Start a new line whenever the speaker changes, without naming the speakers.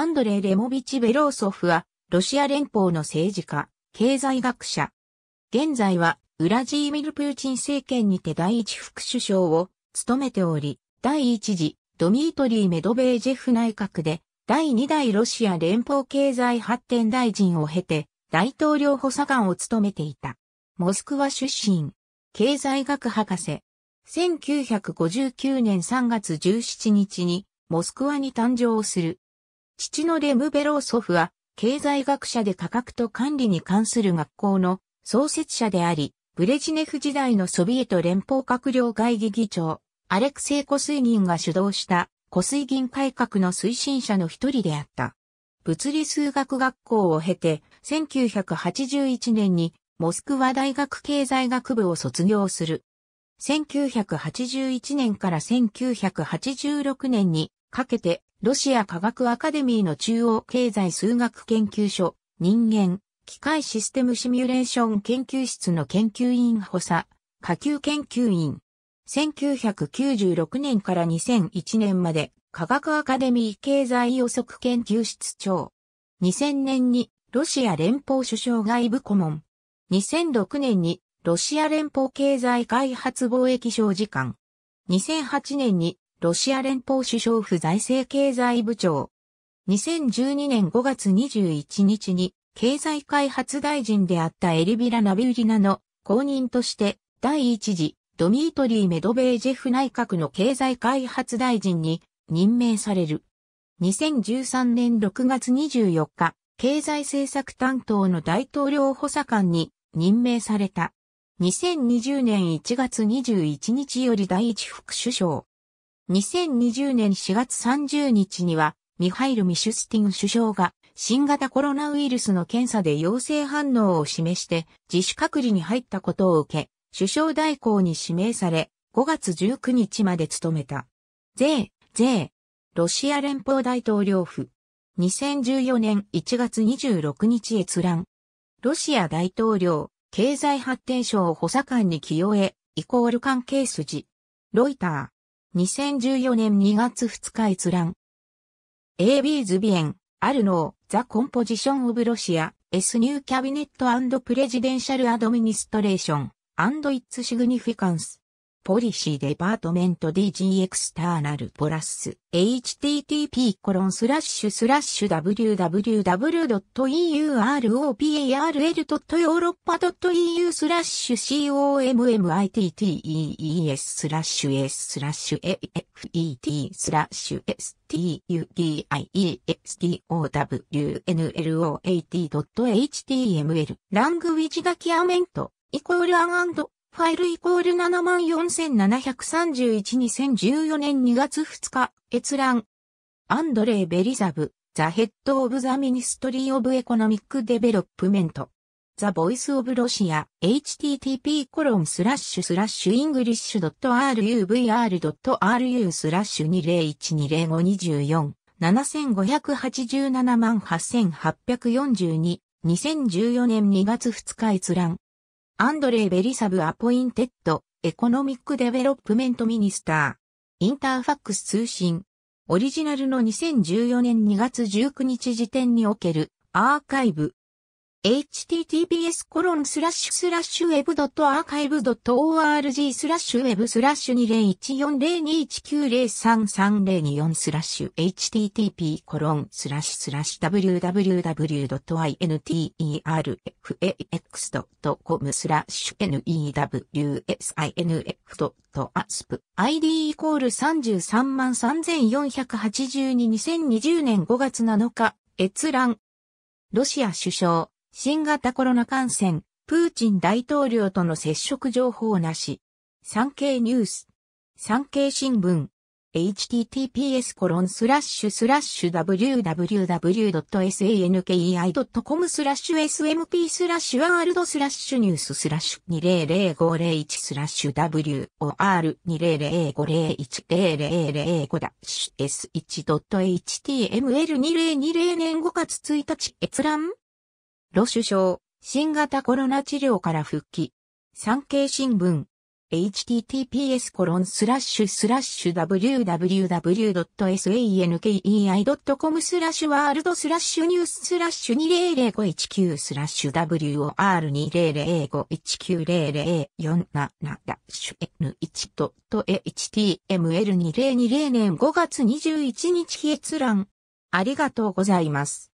アンドレイ・レモビチ・ベローソフは、ロシア連邦の政治家、経済学者。現在は、ウラジーミル・プーチン政権にて第一副首相を務めており、第一次、ドミートリー・メドベージェフ内閣で、第二代ロシア連邦経済発展大臣を経て、大統領補佐官を務めていた。モスクワ出身、経済学博士。1959年3月17日に、モスクワに誕生する。父のレムベロー祖父は、経済学者で価格と管理に関する学校の創設者であり、ブレジネフ時代のソビエト連邦閣僚会議議長、アレクセイ・コスイギンが主導したコスイギン改革の推進者の一人であった。物理数学学校を経て、1981年にモスクワ大学経済学部を卒業する。1981年から1986年にかけて、ロシア科学アカデミーの中央経済数学研究所、人間、機械システムシミュレーション研究室の研究員補佐、下級研究員。1996年から2001年まで科学アカデミー経済予測研究室長。2000年にロシア連邦首相外部顧問。2006年にロシア連邦経済開発貿易省次官。2008年にロシア連邦首相府財政経済部長。2012年5月21日に、経済開発大臣であったエリビラ・ナビウリナの後任として、第一次ドミートリー・メドベージェフ内閣の経済開発大臣に任命される。2013年6月24日、経済政策担当の大統領補佐官に任命された。2020年1月21日より第一副首相、2020年4月30日には、ミハイル・ミシュスティン首相が新型コロナウイルスの検査で陽性反応を示して自主隔離に入ったことを受け、首相代行に指名され、5月19日まで務めた。税、税、ロシア連邦大統領府。2014年1月26日閲覧。ロシア大統領、経済発展省補佐官に起用へ、イコール関係筋。ロイター。2014年2月2日閲覧。AB ズビエン、アルノー、ザ・コンポジション・オブ・ロシア、S ニュー・キャビネット・プレジデンシャル・アドミニストレーション、アンド・イッツ・シグニフィカンス。ポリシーデパートメント DG エクスターナルポラス http コロンスラッシュスラッシュ www.europarl.europa.eu スラッシュ c o m m i t t e s スラッシュ s スラッシュ afet スラッシュ s t u g i e s t o w n l o a t h t m l ラングウィジダキアメントイコールアンアンドファイルイコール747312014年2月2日、閲覧。アンドレイ・ベリザブ、ザ・ヘッド・オブ・ザ・ミニストリー・オブ・エコノミック・デベロップメント。ザ・ボイス・オブ・ロシア、http コロンスラッシュスラッシュイングリッシュ .ruvr.ru スラッシュ201205247587万8842 2014年2月2日閲覧。アンドレイ・ベリサブ・アポインテッド、エコノミック・デベロップメント・ミニスター、インターファックス通信、オリジナルの2014年2月19日時点におけるアーカイブ、https コロンスラッシュスラッシュウェブドットアーカイブドット o r g スラッシュウェブスラッシュ20140219033024スラッシュ http コロンスラッシュスラッシュ www.interfax.com スラッシュ newsinf.asp ID イコール33万3482 2020年5月7日閲覧ロシア首相新型コロナ感染、プーチン大統領との接触情報なし。産経ニュース。産経新聞。https コロンスラッシュスラッシュ www.sankei.com スラッシュ smp スラッシュワールドスラッシュニューススラッシュ200501スラッシュ WOR2005010005 ダ s1.html2020 年5月1日閲覧ロ首相、新型コロナ治療から復帰。産経新聞。https コロンスラッシュスラッシュ www.sankei.com スラッシュワールドスラッシュニューススラッシュ200519スラッシュ WOR2005190047 ラッシュ N1.html2020 年5月21日閲覧。ありがとうございます。